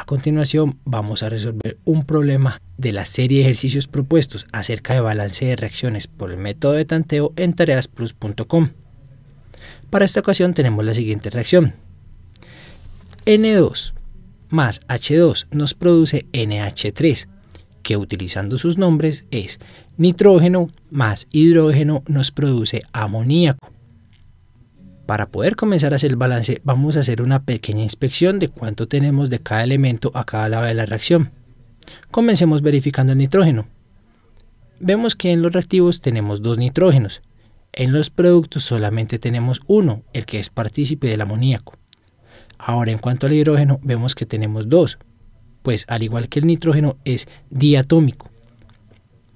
A continuación vamos a resolver un problema de la serie de ejercicios propuestos acerca de balance de reacciones por el método de tanteo en tareasplus.com. Para esta ocasión tenemos la siguiente reacción. N2 más H2 nos produce NH3, que utilizando sus nombres es nitrógeno más hidrógeno nos produce amoníaco. Para poder comenzar a hacer el balance, vamos a hacer una pequeña inspección de cuánto tenemos de cada elemento a cada lado de la reacción. Comencemos verificando el nitrógeno. Vemos que en los reactivos tenemos dos nitrógenos. En los productos solamente tenemos uno, el que es partícipe del amoníaco. Ahora en cuanto al hidrógeno vemos que tenemos dos, pues al igual que el nitrógeno es diatómico,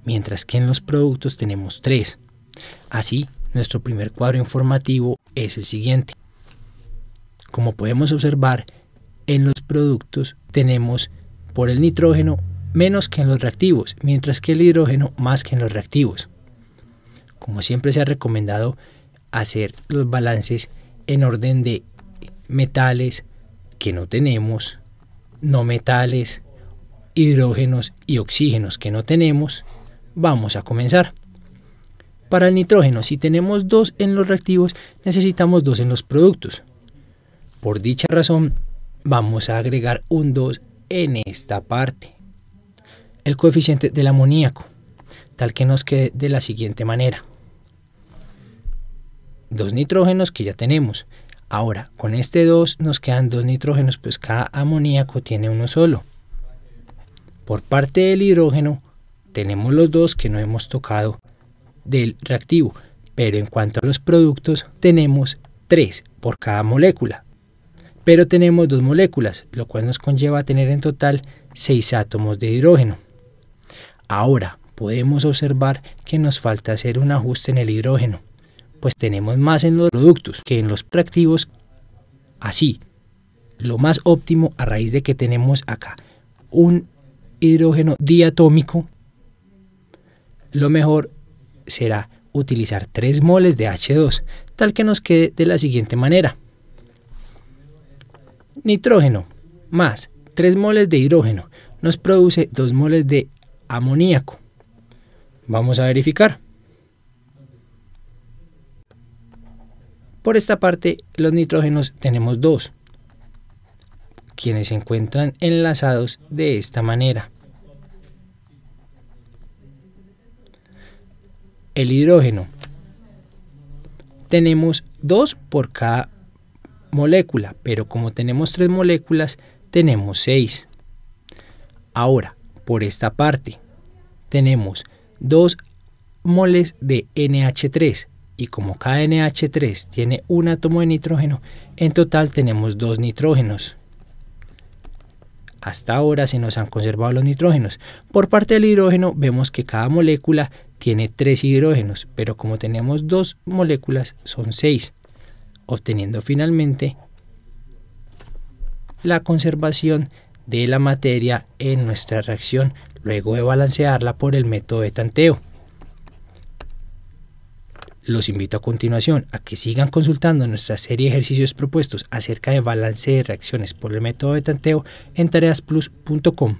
mientras que en los productos tenemos tres. Así, nuestro primer cuadro informativo es el siguiente. Como podemos observar, en los productos tenemos por el nitrógeno menos que en los reactivos, mientras que el hidrógeno más que en los reactivos. Como siempre se ha recomendado hacer los balances en orden de metales que no tenemos, no metales, hidrógenos y oxígenos que no tenemos, vamos a comenzar para el nitrógeno, si tenemos dos en los reactivos, necesitamos dos en los productos. Por dicha razón, vamos a agregar un 2 en esta parte. El coeficiente del amoníaco, tal que nos quede de la siguiente manera. Dos nitrógenos que ya tenemos. Ahora, con este 2 nos quedan dos nitrógenos, pues cada amoníaco tiene uno solo. Por parte del hidrógeno, tenemos los dos que no hemos tocado del reactivo, pero en cuanto a los productos tenemos tres por cada molécula. Pero tenemos dos moléculas, lo cual nos conlleva a tener en total 6 átomos de hidrógeno. Ahora podemos observar que nos falta hacer un ajuste en el hidrógeno, pues tenemos más en los productos que en los reactivos. Así, lo más óptimo a raíz de que tenemos acá un hidrógeno diatómico, lo mejor será utilizar 3 moles de H2, tal que nos quede de la siguiente manera. Nitrógeno más 3 moles de hidrógeno nos produce 2 moles de amoníaco. Vamos a verificar. Por esta parte, los nitrógenos tenemos dos, quienes se encuentran enlazados de esta manera. el hidrógeno. Tenemos dos por cada molécula, pero como tenemos tres moléculas, tenemos seis. Ahora, por esta parte, tenemos dos moles de NH3 y como cada NH3 tiene un átomo de nitrógeno, en total tenemos dos nitrógenos. Hasta ahora se nos han conservado los nitrógenos. Por parte del hidrógeno vemos que cada molécula tiene tres hidrógenos, pero como tenemos dos moléculas son seis, obteniendo finalmente la conservación de la materia en nuestra reacción luego de balancearla por el método de tanteo. Los invito a continuación a que sigan consultando nuestra serie de ejercicios propuestos acerca de balance de reacciones por el método de tanteo en tareasplus.com.